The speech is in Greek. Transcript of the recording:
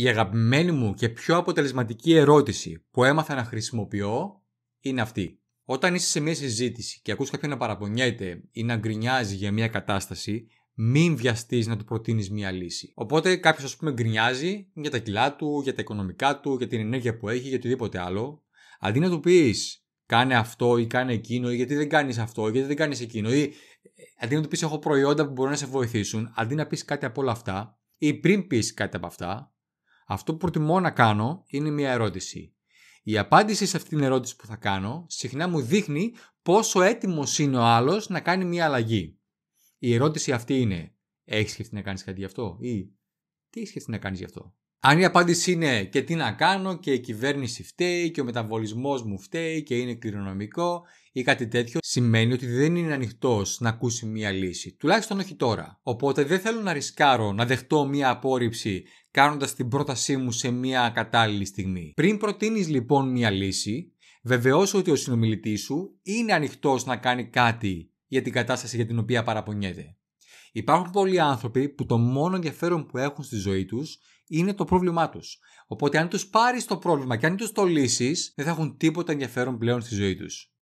η αγαπημένη μου και πιο αποτελεσματική ερώτηση που έμαθα να χρησιμοποιώ είναι αυτή. Όταν είσαι σε μια συζήτηση και ακούς κάποιον να παραπονιέται ή να γκρινιάζει για μια κατάσταση, μην βιαστείς να του προτείνεις μια λύση. Οπότε κάποιος, ας πούμε, γκρινιάζει για τα κιλά του, για τα οικονομικά του, για την ενέργεια που έχει, για οτιδήποτε άλλο. Αντί να του πεις, κάνε αυτό ή κάνε εκείνο, ή γιατί δεν κάνεις αυτό, ή γιατί δεν κάνεις εκείνο, ή ε, αντί να του πεις, έχω προϊόντα που μπορούν να σε βοηθήσουν, αντί να πεις κάτι από όλα αυτά, ή πριν πεις κάτι από αυτά, αυτό που προτιμώ να κάνω είναι μια ερώτηση. Η απάντηση σε αυτήν την ερώτηση που θα κάνω συχνά μου δείχνει πόσο έτοιμος είναι ο άλλος να κάνει μια αλλαγή. Η ερώτηση αυτή είναι: Έχεις σκεφτεί να κάνεις κάτι γι' αυτό, ή Τι έχεις σκεφτεί να κάνεις γι' αυτό. Αν η απάντηση είναι και τι να κάνω και η κυβέρνηση φταίει και ο μεταβολισμός μου φταίει και είναι κληρονομικό ή κάτι τέτοιο, σημαίνει ότι δεν είναι ανοιχτός να ακούσει μία λύση. Τουλάχιστον όχι τώρα. Οπότε δεν θέλω να ρισκάρω να δεχτώ μία απόρριψη κάνοντας την πρότασή μου σε μία κατάλληλη στιγμή. Πριν προτείνεις λοιπόν μία λύση, βεβαιώσου ότι ο συνομιλητής σου είναι ανοιχτός να κάνει κάτι για την κατάσταση για την οποία παραπονιέται. Υπάρχουν πολλοί άνθρωποι που το μόνο ενδιαφέρον που έχουν στη ζωή τους είναι το πρόβλημά τους. Οπότε, αν τους πάρεις το πρόβλημα και αν τους το λύσεις, δεν θα έχουν τίποτα ενδιαφέρον πλέον στη ζωή τους.